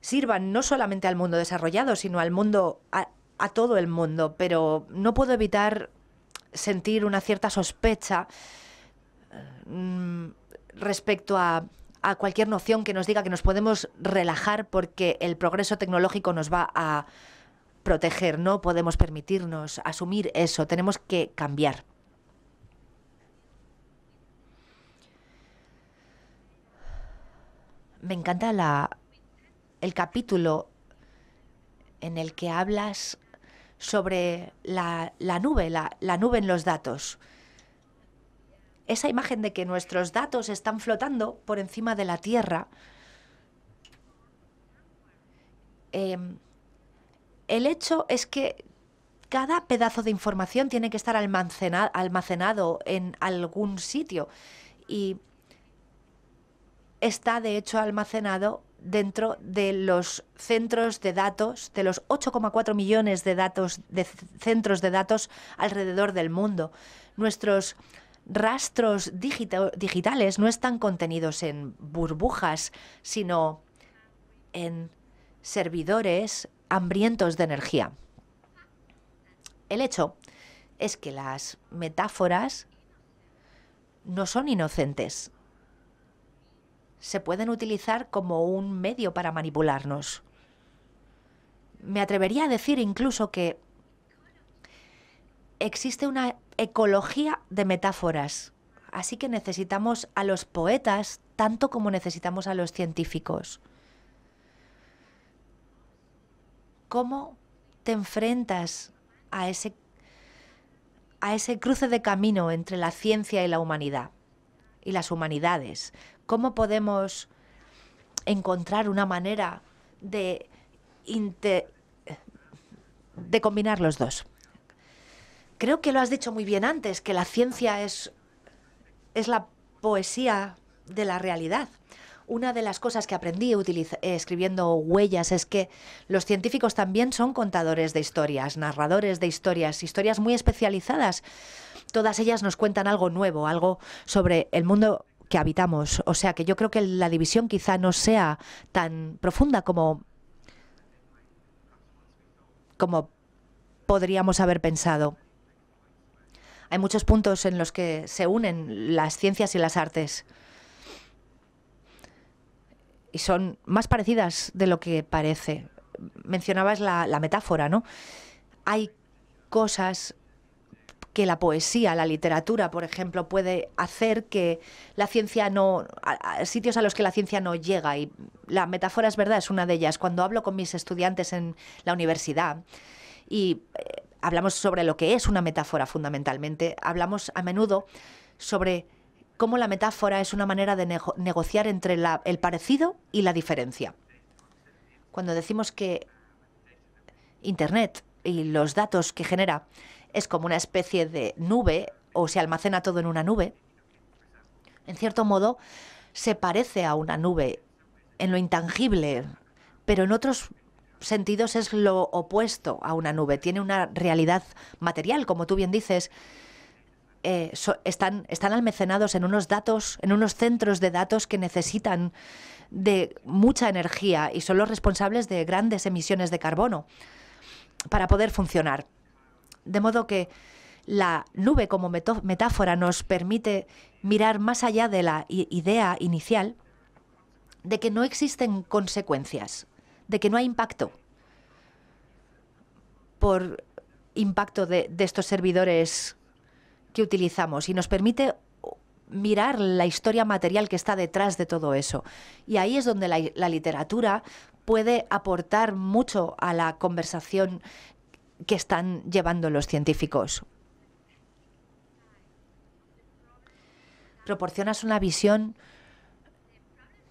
sirvan no solamente al mundo desarrollado, sino al mundo, a, todo el mundo. Pero no puedo evitar sentir una cierta sospecha mm, respecto a cualquier noción que nos diga que nos podemos relajar porque el progreso tecnológico nos va a proteger, no podemos permitirnos asumir eso, tenemos que cambiar. Me encanta la, el capítulo en el que hablas sobre la, nube, la, nube en los datos. Esa imagen de que nuestros datos están flotando por encima de la Tierra. Em, el hecho es que cada pedazo de información tiene que estar almacenado, en algún sitio y está de hecho almacenado dentro de los centros de datos, de los 8,4 millones de datos de centros de datos alrededor del mundo. Nuestros rastros digitales no están contenidos en burbujas, sino en servidores hambrientos de energía. El hecho es que las metáforas no son inocentes. Se pueden utilizar como un medio para manipularnos. Me atrevería a decir incluso que existe una ecología de metáforas, así que necesitamos a los poetas tanto como necesitamos a los científicos. cómo te enfrentas a ese, cruce de camino entre la ciencia y la humanidad y las humanidades. ¿Cómo podemos encontrar una manera de, de combinar los dos? Creo que lo has dicho muy bien antes, que la ciencia es la poesía de la realidad. Una de las cosas que aprendí eh, escribiendo huellas es que los científicos también son contadores de historias, narradores de historias, historias muy especializadas. Todas ellas nos cuentan algo nuevo, algo sobre el mundo que habitamos. O sea que yo creo que la división quizá no sea tan profunda como, como podríamos haber pensado. Hay muchos puntos en los que se unen las ciencias y las artes y son más parecidas de lo que parece. Mencionabas la, metáfora, ¿no? Hay cosas que la poesía, la literatura, por ejemplo, puede hacer que la ciencia no. sitios a los que la ciencia no llega. Y la metáfora es verdad, es una de ellas. Cuando hablo con mis estudiantes en la universidad y eh, hablamos sobre lo que es una metáfora fundamentalmente, hablamos a menudo sobre cómo la metáfora es una manera de negociar entre el parecido y la diferencia. Cuando decimos que Internet y los datos que genera es como una especie de nube o se almacena todo en una nube, en cierto modo se parece a una nube en lo intangible, pero en otros sentidos es lo opuesto a una nube, tiene una realidad material, como tú bien dices, eh, están, están almacenados en unos datos, en unos centros de datos que necesitan de mucha energía y son los responsables de grandes emisiones de carbono para poder funcionar. De modo que la nube como metáfora nos permite mirar más allá de la idea inicial de que no existen consecuencias, de que no hay impacto por impacto de, de estos servidores que utilizamos y nos permite oh, mirar la historia material que está detrás de todo eso. Y ahí es donde la, literatura puede aportar mucho a la conversación que están llevando los científicos. Proporcionas una visión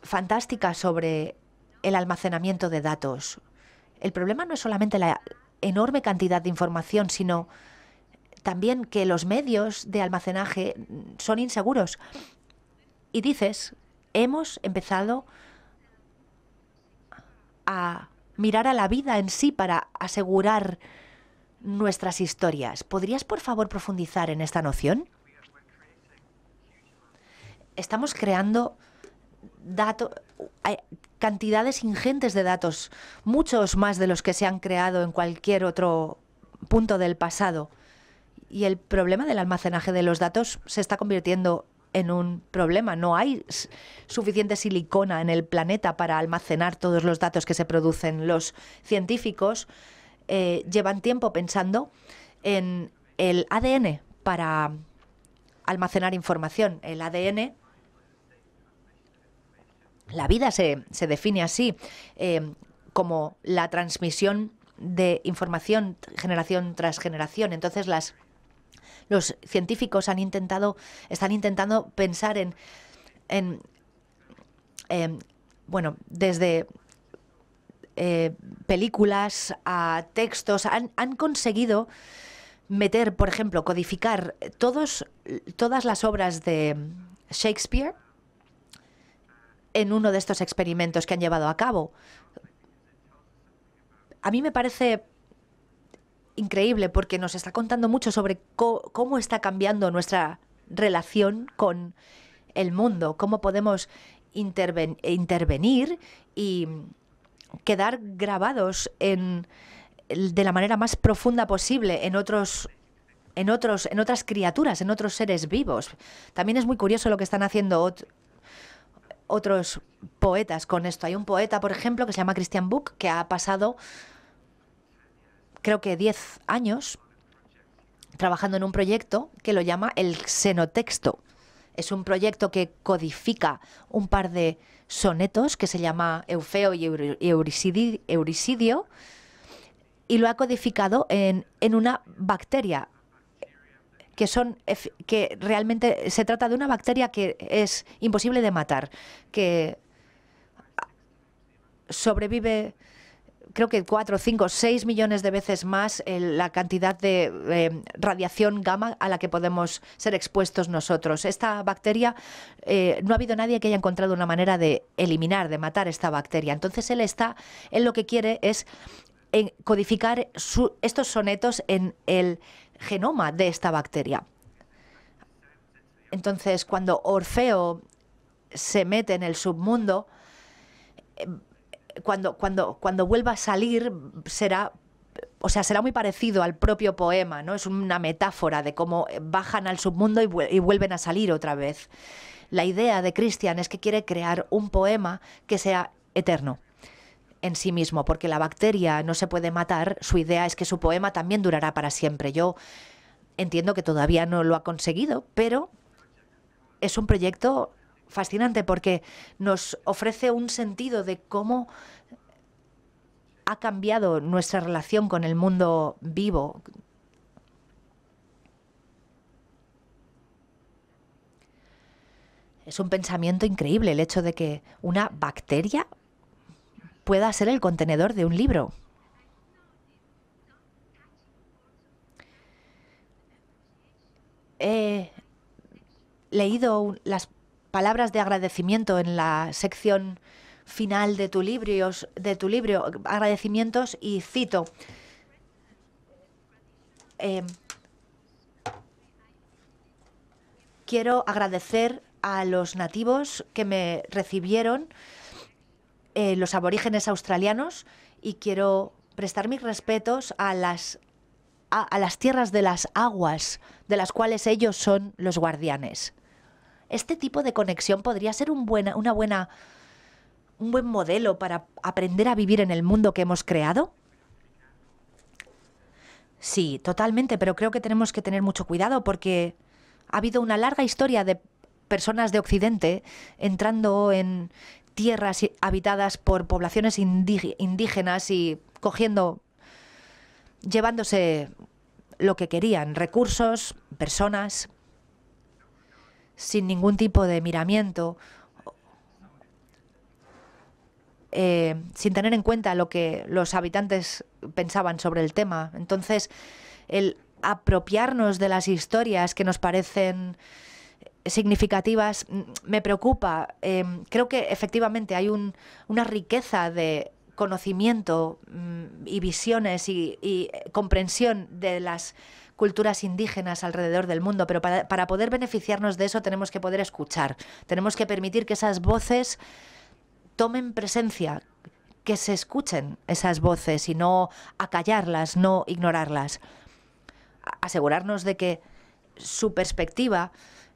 fantástica sobre el almacenamiento de datos. El problema no es solamente la enorme cantidad de información, sino también que los medios de almacenaje son inseguros. Y dices, hemos empezado a mirar a la vida en sí para asegurar nuestras historias. ¿Podrías, por favor, profundizar en esta noción? Estamos creando cantidades ingentes de datos, muchos más de los que se han creado en cualquier otro punto del pasado y el problema del almacenaje de los datos se está convirtiendo en un problema. No hay suficiente silicona en el planeta para almacenar todos los datos que se producen. Los científicos eh, llevan tiempo pensando en el ADN para almacenar información. El ADN, la vida se, se define así, em, como la transmisión de información generación tras generación. Entonces las los científicos han intentado, están intentando pensar en, em, bueno, desde eh, películas a textos, han, conseguido meter, por ejemplo, codificar todos, todas las obras de Shakespeare en uno de estos experimentos que han llevado a cabo. A mí me parece increíble porque nos está contando mucho sobre cómo está cambiando nuestra relación con el mundo, cómo podemos intervenir y quedar grabados en, de la manera más profunda posible en otros en otros en otras criaturas, en otros seres vivos. También es muy curioso lo que están haciendo otros poetas con esto. Hay un poeta, por ejemplo, que se llama Christian Buch, que ha pasado creo que 10 años trabajando en un proyecto que lo llama el xenotexto. Es un proyecto que codifica un par de sonetos que se llama Eufeo y Eurisidio y lo ha codificado en, en una bacteria que son que realmente se trata de una bacteria que es imposible de matar, que ah, sobrevive creo que cuatro, cinco, seis millones de veces más eh, la cantidad de eh, radiación gamma a la que podemos ser expuestos nosotros. Esta bacteria, eh, no ha habido nadie que haya encontrado una manera de eliminar, de matar esta bacteria. Entonces él está, él lo que quiere es codificar estos sonetos en el genoma de esta bacteria. Entonces, cuando Orfeo se mete en el submundo, cuando, cuando, vuelva a salir será o sea, será muy parecido al propio poema, ¿no? Es una metáfora de cómo bajan al submundo y, y vuelven a salir otra vez. La idea de Christian es que quiere crear un poema que sea eterno en sí mismo, porque la bacteria no se puede matar, su idea es que su poema también durará para siempre. Yo entiendo que todavía no lo ha conseguido, pero es un proyecto fascinante porque nos ofrece un sentido de cómo ha cambiado nuestra relación con el mundo vivo. Es un pensamiento increíble el hecho de que una bacteria pueda ser el contenedor de un libro. He leído las palabras de agradecimiento en la sección final de tu, libro, de tu libro, agradecimientos y cito. Eh, quiero agradecer a los nativos que me recibieron, eh, los aborígenes australianos, y quiero prestar mis respetos a las, a las tierras de las aguas, de las cuales ellos son los guardianes este tipo de conexión podría ser un buena, una buena, un buen modelo para aprender a vivir en el mundo que hemos creado? Sí, totalmente, pero creo que tenemos que tener mucho cuidado porque ha habido una larga historia de personas de Occidente entrando en tierras habitadas por poblaciones indígenas y cogiendo, llevándose lo que querían, recursos, personas, sin ningún tipo de miramiento, eh, sin tener en cuenta lo que los habitantes pensaban sobre el tema. Entonces, el apropiarnos de las historias que nos parecen significativas me preocupa. Eh, creo que efectivamente hay una riqueza de conocimiento y visiones y comprensión de las culturas indígenas alrededor del mundo, pero para, para poder beneficiarnos de eso tenemos que poder escuchar, tenemos que permitir que esas voces tomen presencia, que se escuchen esas voces y no acallarlas, no ignorarlas. Asegurarnos de que su perspectiva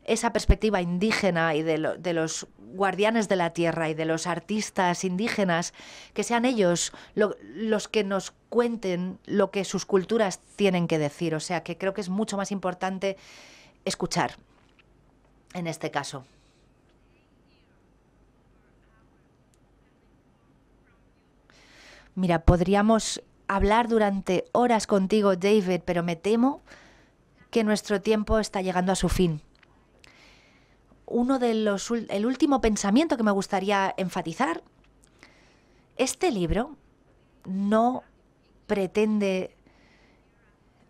esa perspectiva indígena y de, los guardianes de la tierra y de los artistas indígenas, que sean ellos los que nos cuenten lo que sus culturas tienen que decir. O sea, que creo que es mucho más importante escuchar en este caso. Mira, podríamos hablar durante horas contigo, David, pero me temo que nuestro tiempo está llegando a su fin uno de los el último pensamiento que me gustaría enfatizar. Este libro no pretende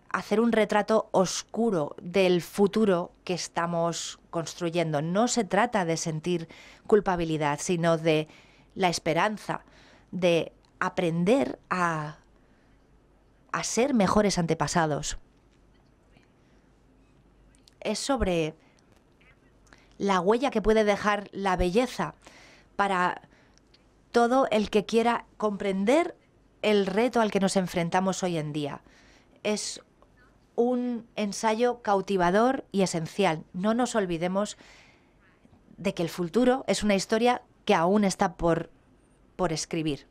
hacer un retrato oscuro del futuro que estamos construyendo. No se trata de sentir culpabilidad, sino de la esperanza, de aprender a, a ser mejores antepasados. Es sobre la huella que puede dejar la belleza para todo el que quiera comprender el reto al que nos enfrentamos hoy en día. Es un ensayo cautivador y esencial. No nos olvidemos de que el futuro es una historia que aún está por, por escribir.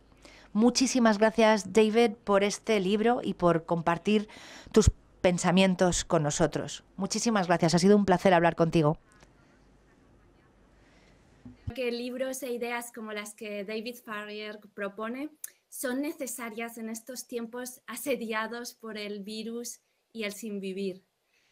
Muchísimas gracias, David, por este libro y por compartir tus pensamientos con nosotros. Muchísimas gracias, ha sido un placer hablar contigo que libros e ideas como las que David Farrier propone son necesarias en estos tiempos asediados por el virus y el sin vivir.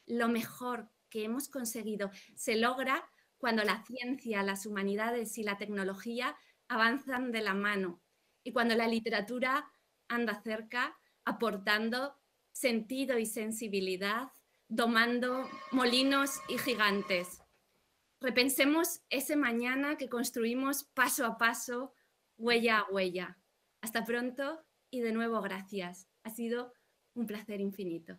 Lo mejor que hemos conseguido se logra cuando la ciencia, las humanidades y la tecnología avanzan de la mano y cuando la literatura anda cerca aportando sentido y sensibilidad, domando molinos y gigantes repensemos ese mañana que construimos paso a paso, huella a huella. Hasta pronto y de nuevo gracias. Ha sido un placer infinito.